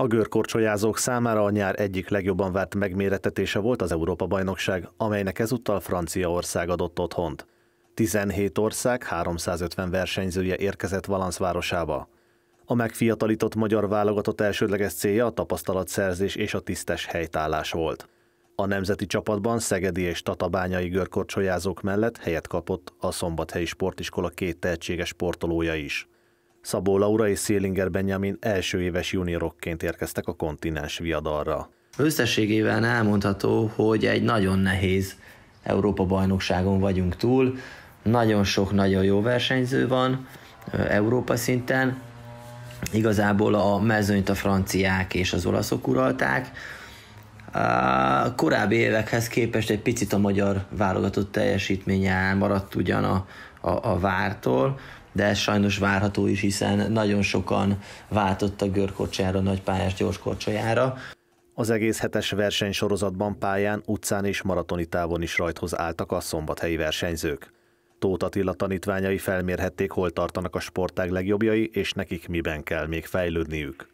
A görkorcsolyázók számára a nyár egyik legjobban várt megméretetése volt az Európa-bajnokság, amelynek ezúttal Franciaország adott otthont. 17 ország 350 versenyzője érkezett Valansz városába. A megfiatalított magyar válogatott elsődleges célja a tapasztalatszerzés és a tisztes helytállás volt. A nemzeti csapatban szegedi és tatabányai görkorcsolyázók mellett helyet kapott a szombathelyi sportiskola két tehetséges sportolója is. Szabó Laura és Szélinger Benjamin első éves juniorokként érkeztek a kontinens viadalra. Összességében elmondható, hogy egy nagyon nehéz Európa-bajnokságon vagyunk túl, nagyon sok nagyon jó versenyző van Európa szinten, igazából a mezőnyt a franciák és az olaszok uralták, a korábbi évekhez képest egy picit a magyar válogatott teljesítménye elmaradt ugyan a, a, a vártól, de ez sajnos várható is, hiszen nagyon sokan váltottak görkocsára, pályás gyorskocsajára. Az egész hetes versenysorozatban pályán, utcán és maratoni távon is rajthoz álltak a szombathelyi versenyzők. Tóth Attila tanítványai felmérhették, hol tartanak a sportág legjobbjai, és nekik miben kell még fejlődniük.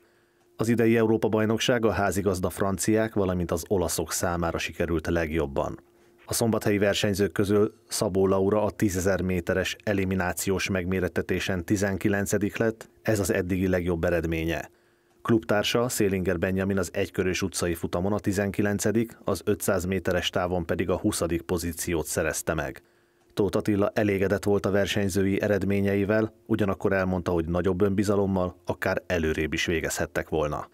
Az idei Európa-bajnokság a házigazda franciák, valamint az olaszok számára sikerült legjobban. A szombathelyi versenyzők közül Szabó Laura a 10.000 méteres eliminációs megmérettetésen 19 lett, ez az eddigi legjobb eredménye. Klubtársa Szélinger Benjamin az egykörös utcai futamon a 19 az 500 méteres távon pedig a 20 pozíciót szerezte meg. Tóth Attila elégedett volt a versenyzői eredményeivel, ugyanakkor elmondta, hogy nagyobb önbizalommal akár előrébb is végezhettek volna.